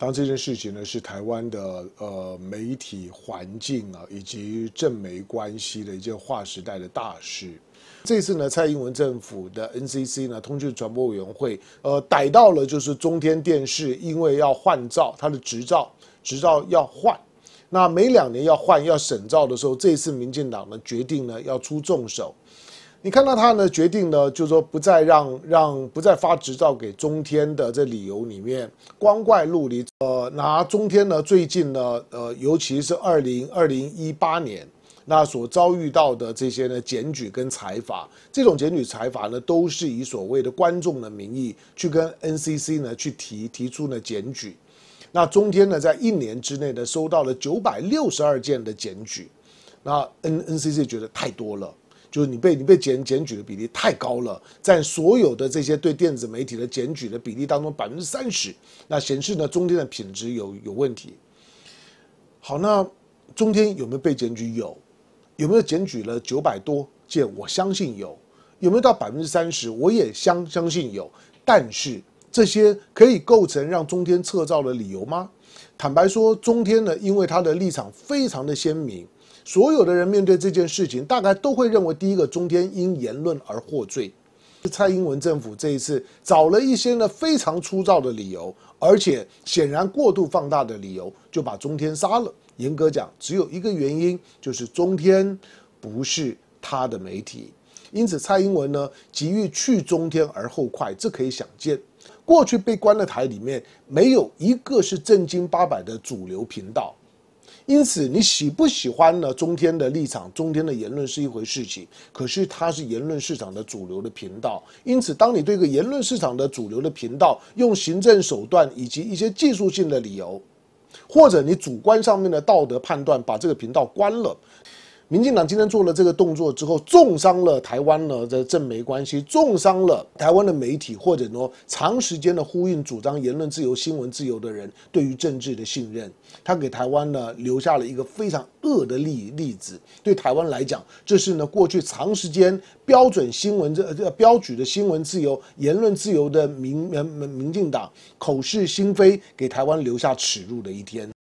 当这件事情呢，是台湾的呃媒体环境啊，以及政媒关系的一件划时代的大事。这次呢，蔡英文政府的 NCC 呢，通讯传播委员会，呃，逮到了就是中天电视，因为要换照，它的执照执照要换，那每两年要换要审照的时候，这次民进党呢决定呢要出重手。你看到他呢决定呢，就说不再让让不再发执照给中天的这理由里面光怪陆离。呃，拿中天呢最近呢，呃，尤其是二零二零一八年那所遭遇到的这些呢检举跟裁罚，这种检举裁罚呢都是以所谓的观众的名义去跟 NCC 呢去提提出呢检举。那中天呢在一年之内呢收到了九百六十二件的检举，那 N NCC 觉得太多了。就是你被你被检检举的比例太高了，在所有的这些对电子媒体的检举的比例当中，百分之三十，那显示呢中天的品质有有问题。好，那中天有没有被检举？有，有没有检举了九百多件？我相信有，有没有到百分之三十？我也相相信有，但是这些可以构成让中天撤照的理由吗？坦白说，中天呢，因为他的立场非常的鲜明。所有的人面对这件事情，大概都会认为第一个中天因言论而获罪。蔡英文政府这一次找了一些呢非常粗糙的理由，而且显然过度放大的理由，就把中天杀了。严格讲，只有一个原因，就是中天不是他的媒体，因此蔡英文呢急于去中天而后快，这可以想见。过去被关了台里面，没有一个是正经八百的主流频道。因此，你喜不喜欢呢？中天的立场、中天的言论是一回事情，可是它是言论市场的主流的频道。因此，当你对一个言论市场的主流的频道用行政手段以及一些技术性的理由，或者你主观上面的道德判断，把这个频道关了。民进党今天做了这个动作之后，重伤了台湾呢的政媒关系，重伤了台湾的媒体，或者呢，长时间的呼应主张言论自由、新闻自由的人对于政治的信任。他给台湾呢留下了一个非常恶的例例子。对台湾来讲，这是呢过去长时间标准新闻这呃、标举的新闻自由、言论自由的民民民进党口是心非，给台湾留下耻辱的一天。